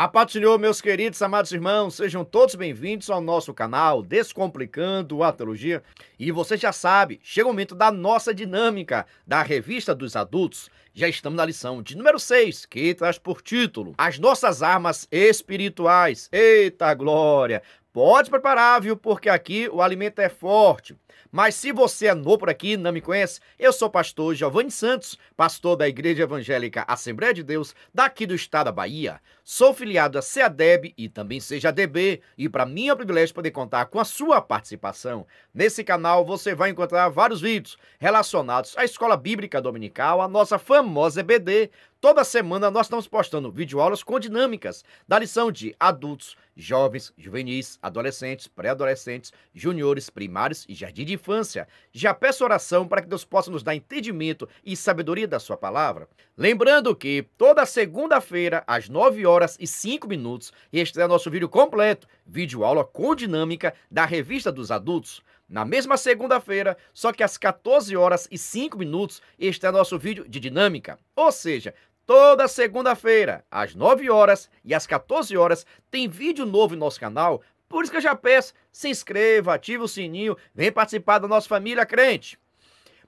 A meus queridos, amados irmãos, sejam todos bem-vindos ao nosso canal Descomplicando a Teologia. E você já sabe, chega o momento da nossa dinâmica da Revista dos Adultos. Já estamos na lição de número 6, que traz por título As Nossas Armas Espirituais. Eita glória! Pode preparar, viu? Porque aqui o alimento é forte. Mas se você é novo por aqui, não me conhece, eu sou pastor Giovanni Santos, pastor da Igreja Evangélica Assembleia de Deus, daqui do estado da Bahia. Sou filiado a CADEB e também seja DB, e para mim é um privilégio poder contar com a sua participação. Nesse canal você vai encontrar vários vídeos relacionados à Escola Bíblica Dominical, a nossa famosa EBD, Toda semana nós estamos postando videoaulas com dinâmicas da lição de adultos, jovens, juvenis, adolescentes, pré-adolescentes, juniores, primários e jardim de infância. Já peço oração para que Deus possa nos dar entendimento e sabedoria da sua palavra. Lembrando que toda segunda-feira, às 9 horas e 5 minutos, este é o nosso vídeo completo, videoaula com dinâmica da Revista dos Adultos. Na mesma segunda-feira, só que às 14 horas e 5 minutos, este é o nosso vídeo de dinâmica. Ou seja, Toda segunda-feira, às 9 horas e às 14 horas, tem vídeo novo em nosso canal. Por isso que eu já peço, se inscreva, ative o sininho, vem participar da nossa família crente.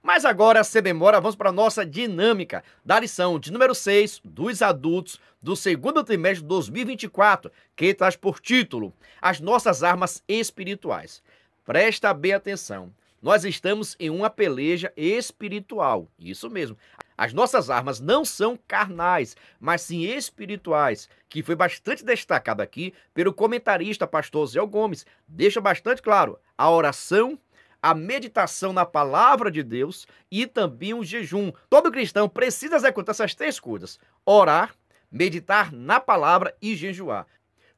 Mas agora, sem demora, vamos para a nossa dinâmica da lição de número 6 dos adultos do segundo trimestre de 2024, que traz por título As Nossas Armas Espirituais. Presta bem atenção. Nós estamos em uma peleja espiritual. Isso mesmo. As nossas armas não são carnais, mas sim espirituais, que foi bastante destacado aqui pelo comentarista pastor Zé Gomes. Deixa bastante claro: a oração, a meditação na palavra de Deus e também o jejum. Todo cristão precisa executar essas três coisas: orar, meditar na palavra e jejuar.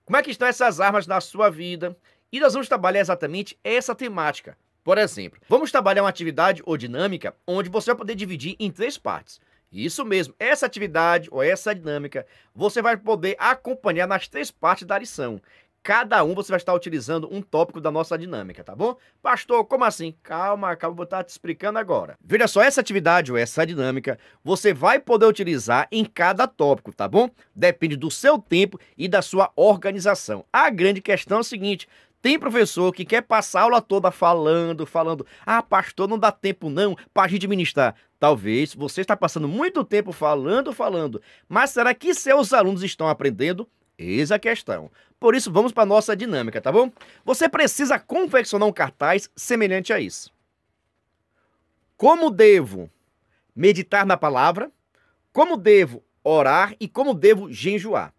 Como é que estão essas armas na sua vida? E nós vamos trabalhar exatamente essa temática. Por exemplo, vamos trabalhar uma atividade ou dinâmica onde você vai poder dividir em três partes. Isso mesmo, essa atividade ou essa dinâmica você vai poder acompanhar nas três partes da lição. Cada um você vai estar utilizando um tópico da nossa dinâmica, tá bom? Pastor, como assim? Calma, calma, vou estar te explicando agora. Veja só, essa atividade ou essa dinâmica você vai poder utilizar em cada tópico, tá bom? Depende do seu tempo e da sua organização. A grande questão é o seguinte: tem professor que quer passar a aula toda falando, falando, ah, pastor, não dá tempo não para a gente ministrar. Talvez você está passando muito tempo falando, falando, mas será que seus alunos estão aprendendo? Eis a questão. Por isso, vamos para a nossa dinâmica, tá bom? Você precisa confeccionar um cartaz semelhante a isso. Como devo meditar na palavra? Como devo orar? E como devo jejuar?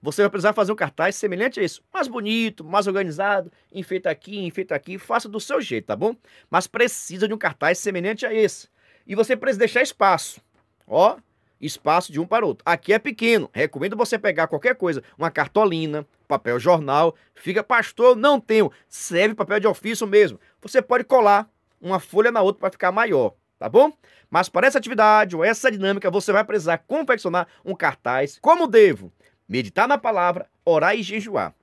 Você vai precisar fazer um cartaz semelhante a isso, mais bonito, mais organizado, enfeita aqui, enfeita aqui, faça do seu jeito, tá bom? Mas precisa de um cartaz semelhante a esse. E você precisa deixar espaço, ó, espaço de um para outro. Aqui é pequeno, recomendo você pegar qualquer coisa, uma cartolina, papel jornal, fica, pastor, não tenho, serve papel de ofício mesmo. Você pode colar uma folha na outra para ficar maior, tá bom? Mas para essa atividade ou essa dinâmica, você vai precisar confeccionar um cartaz como devo meditar na palavra, orar e jejuar.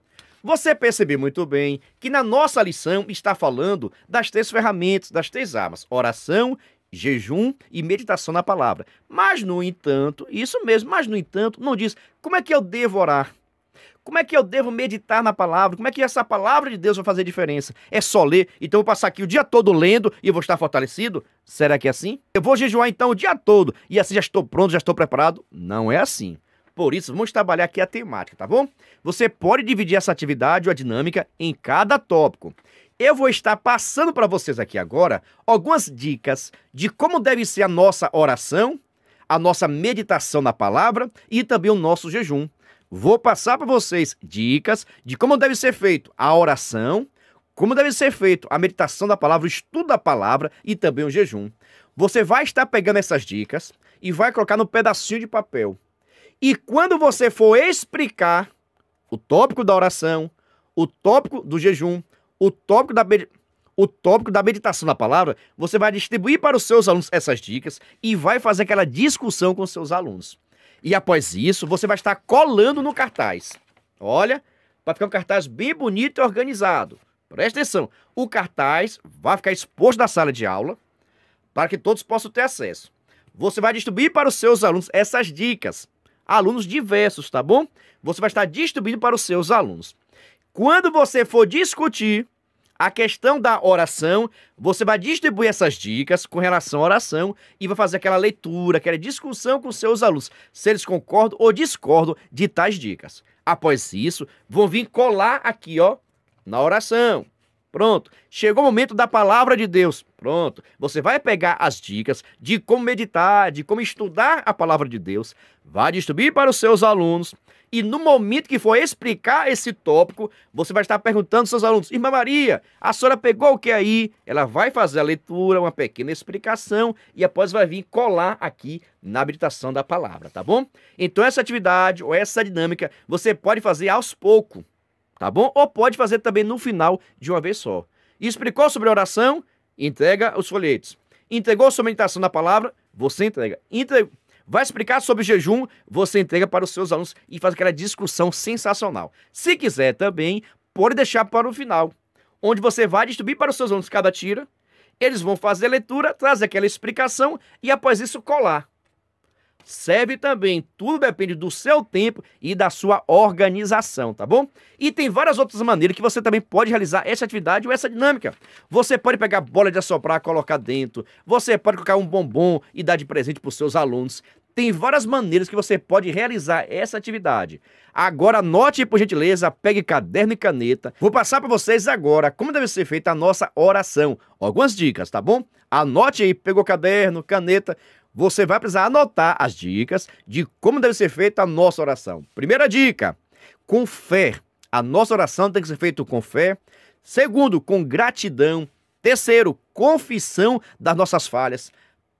Você percebeu muito bem que na nossa lição está falando das três ferramentas, das três armas: oração, jejum e meditação na palavra. Mas, no entanto, isso mesmo, mas, no entanto, não diz como é que eu devo orar. Como é que eu devo meditar na palavra? Como é que essa palavra de Deus vai fazer diferença? É só ler, então eu vou passar aqui o dia todo lendo e vou estar fortalecido? Será que é assim? Eu vou jejuar então o dia todo e assim já estou pronto, já estou preparado? Não é assim. Por isso, vamos trabalhar aqui a temática, tá bom? Você pode dividir essa atividade ou a dinâmica em cada tópico. Eu vou estar passando para vocês aqui agora algumas dicas de como deve ser a nossa oração, a nossa meditação na palavra e também o nosso jejum. Vou passar para vocês dicas de como deve ser feito a oração, como deve ser feito a meditação da palavra, o estudo da palavra e também o jejum. Você vai estar pegando essas dicas e vai colocar no pedacinho de papel. E quando você for explicar o tópico da oração, o tópico do jejum, o tópico da o tópico da meditação da palavra, você vai distribuir para os seus alunos essas dicas e vai fazer aquela discussão com os seus alunos. E após isso, você vai estar colando no cartaz. Olha, vai ficar um cartaz bem bonito e organizado. Preste atenção, o cartaz vai ficar exposto na sala de aula para que todos possam ter acesso. Você vai distribuir para os seus alunos essas dicas alunos diversos, tá bom? Você vai estar distribuindo para os seus alunos. Quando você for discutir a questão da oração, você vai distribuir essas dicas com relação à oração e vai fazer aquela leitura, aquela discussão com seus alunos, se eles concordam ou discordam de tais dicas. Após isso, vão vir colar aqui, ó, na oração. Pronto. Chegou o momento da palavra de Deus. Pronto. Você vai pegar as dicas de como meditar, de como estudar a palavra de Deus, vai distribuir para os seus alunos. E no momento que for explicar esse tópico, você vai estar perguntando aos seus alunos: Irmã Maria, a senhora pegou o que aí? Ela vai fazer a leitura, uma pequena explicação e após vai vir colar aqui na habilitação da palavra, tá bom? Então, essa atividade ou essa dinâmica você pode fazer aos poucos, tá bom? Ou pode fazer também no final de uma vez só. Explicou sobre a oração? entrega os folhetos. Entregou sua meditação na palavra, você entrega. Vai explicar sobre jejum, você entrega para os seus alunos e faz aquela discussão sensacional. Se quiser também, pode deixar para o final, onde você vai distribuir para os seus alunos cada tira, eles vão fazer a leitura, trazer aquela explicação e após isso colar serve também. Tudo depende do seu tempo e da sua organização, tá bom? E tem várias outras maneiras que você também pode realizar essa atividade ou essa dinâmica. Você pode pegar bola de assoprar, colocar dentro. Você pode colocar um bombom e dar de presente para os seus alunos. Tem várias maneiras que você pode realizar essa atividade. Agora, anote, por gentileza, pegue caderno e caneta. Vou passar para vocês agora como deve ser feita a nossa oração. Algumas dicas, tá bom? Anote aí, pegou caderno, caneta, você vai precisar anotar as dicas de como deve ser feita a nossa oração. Primeira dica: com fé. A nossa oração tem que ser feita com fé. Segundo, com gratidão. Terceiro, confissão das nossas falhas.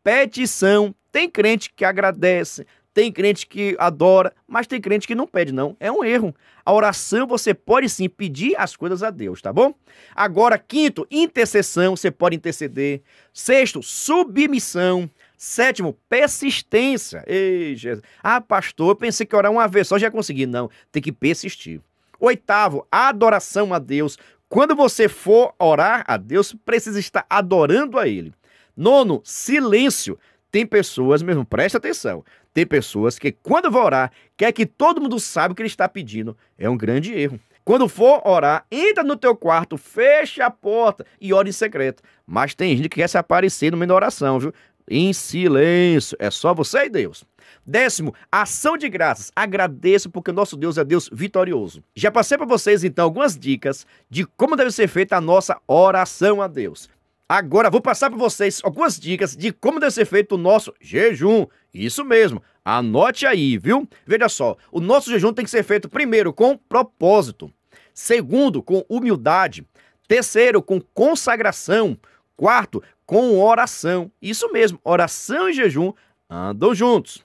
Petição. Tem crente que agradece, tem crente que adora, mas tem crente que não pede, não. É um erro. A oração você pode sim pedir as coisas a Deus, tá bom? Agora, quinto, intercessão, você pode interceder. Sexto, submissão. Sétimo, persistência. Ei, Jesus. Ah, pastor, eu pensei que orar uma vez só já consegui. Não, tem que persistir. Oitavo, adoração a Deus. Quando você for orar a Deus, precisa estar adorando a Ele. Nono, silêncio. Tem pessoas, mesmo presta atenção, tem pessoas que quando vão orar, quer que todo mundo saiba o que ele está pedindo. É um grande erro. Quando for orar, entra no teu quarto, fecha a porta e ora em secreto. Mas tem gente que quer se aparecer no meio da oração, viu? em silêncio. É só você e Deus. Décimo, ação de graças. Agradeço porque nosso Deus é Deus vitorioso. Já passei para vocês então algumas dicas de como deve ser feita a nossa oração a Deus. Agora vou passar para vocês algumas dicas de como deve ser feito o nosso jejum. Isso mesmo, anote aí, viu? Veja só, o nosso jejum tem que ser feito primeiro com propósito, segundo com humildade, terceiro com consagração, Quarto, com oração. Isso mesmo, oração e jejum andam juntos.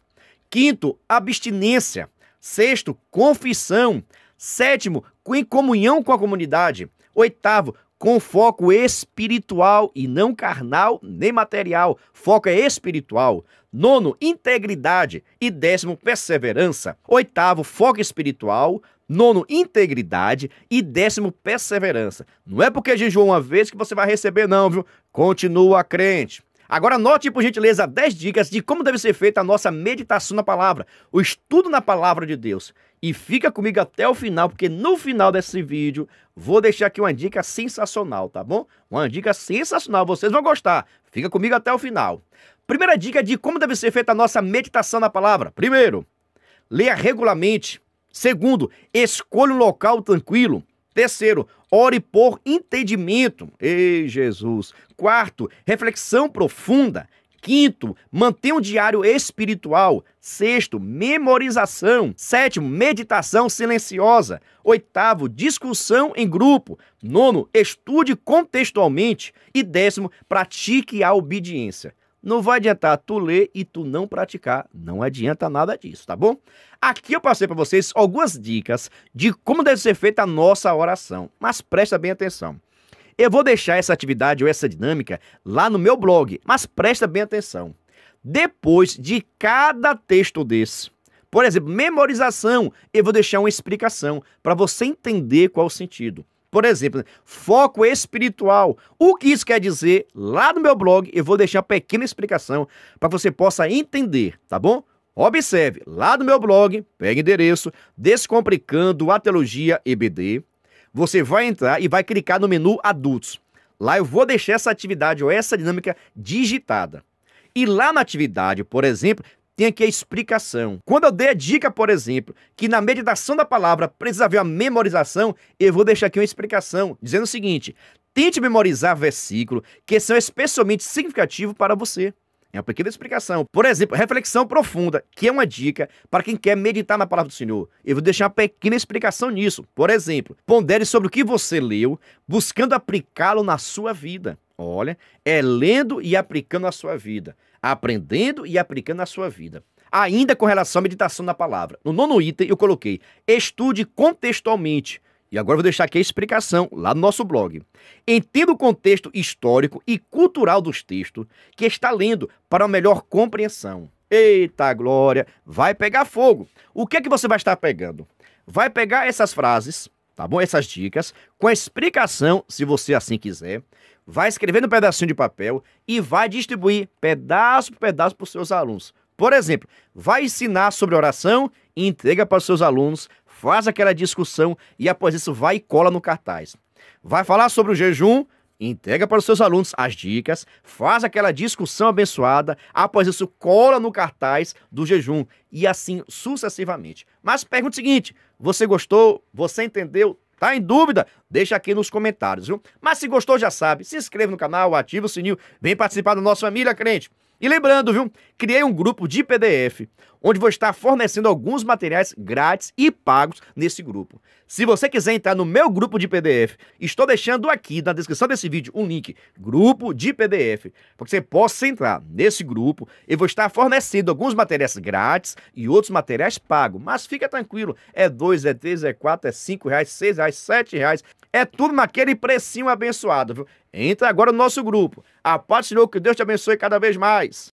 Quinto, abstinência. Sexto, confissão. Sétimo, em comunhão com a comunidade. Oitavo, com foco espiritual e não carnal nem material. Foco é espiritual. Nono, integridade. E décimo, perseverança. Oitavo, foco espiritual nono, integridade e décimo, perseverança. Não é porque jejuou uma vez que você vai receber, não, viu? Continua crente. Agora note por gentileza, 10 dicas de como deve ser feita a nossa meditação na palavra, o estudo na palavra de Deus. E fica comigo até o final, porque no final desse vídeo vou deixar aqui uma dica sensacional, tá bom? Uma dica sensacional, vocês vão gostar. Fica comigo até o final. Primeira dica de como deve ser feita a nossa meditação na palavra. Primeiro, leia regularmente Segundo, escolha um local tranquilo. Terceiro, ore por entendimento. Ei, Jesus. Quarto, reflexão profunda. Quinto, mantenha um diário espiritual. Sexto, memorização. Sétimo, meditação silenciosa. Oitavo, discussão em grupo. Nono, estude contextualmente. E décimo, pratique a obediência. Não vai adiantar tu ler e tu não praticar, não adianta nada disso, tá bom? Aqui eu passei para vocês algumas dicas de como deve ser feita a nossa oração, mas presta bem atenção. Eu vou deixar essa atividade ou essa dinâmica lá no meu blog, mas presta bem atenção. Depois de cada texto desse, por exemplo, memorização, eu vou deixar uma explicação para você entender qual o sentido. Por exemplo, foco espiritual. O que isso quer dizer? Lá no meu blog eu vou deixar uma pequena explicação para você possa entender, tá bom? Observe, lá no meu blog, pega endereço Descomplicando a Teologia EBD. Você vai entrar e vai clicar no menu Adultos. Lá eu vou deixar essa atividade ou essa dinâmica digitada. E lá na atividade, por exemplo, tem aqui a explicação. Quando eu dei a dica, por exemplo, que na meditação da palavra precisa haver a memorização, eu vou deixar aqui uma explicação, dizendo o seguinte: tente memorizar versículos que são especialmente significativos para você. É uma pequena explicação. Por exemplo, reflexão profunda, que é uma dica para quem quer meditar na palavra do Senhor. Eu vou deixar uma pequena explicação nisso. Por exemplo, pondere sobre o que você leu, buscando aplicá-lo na sua vida. Olha, é lendo e aplicando na sua vida aprendendo e aplicando na sua vida. Ainda com relação à meditação na palavra. No nono item eu coloquei: estude contextualmente. E agora vou deixar aqui a explicação lá no nosso blog. Entenda o contexto histórico e cultural dos textos que está lendo para uma melhor compreensão. Eita glória, vai pegar fogo. O que é que você vai estar pegando? Vai pegar essas frases tá bom? Essas dicas, com a explicação, se você assim quiser. Vai escrever no pedacinho de papel e vai distribuir pedaço por pedaço para os seus alunos. Por exemplo, vai ensinar sobre oração entrega para os seus alunos, faz aquela discussão e após isso vai e cola no cartaz. Vai falar sobre o jejum entrega para os seus alunos as dicas, faz aquela discussão abençoada, após isso cola no cartaz do jejum e assim sucessivamente. Mas pergunta o seguinte: você gostou? Você entendeu? Tá em dúvida? Deixa aqui nos comentários, viu? Mas se gostou, já sabe, se inscreve no canal, ativa o sininho, vem participar da nossa família crente. E lembrando, viu? Criei um grupo de PDF, onde vou estar fornecendo alguns materiais grátis e pagos nesse grupo. Se você quiser entrar no meu grupo de PDF, estou deixando aqui na descrição desse vídeo um link, grupo de PDF, para que você possa entrar nesse grupo. E vou estar fornecendo alguns materiais grátis e outros materiais pagos. Mas fica tranquilo, é 2, é 3, é 4, é 5 reais, 6 reais, 7 reais, é tudo naquele precinho abençoado, viu? Entra agora no nosso grupo. A parte do que Deus te abençoe cada vez mais.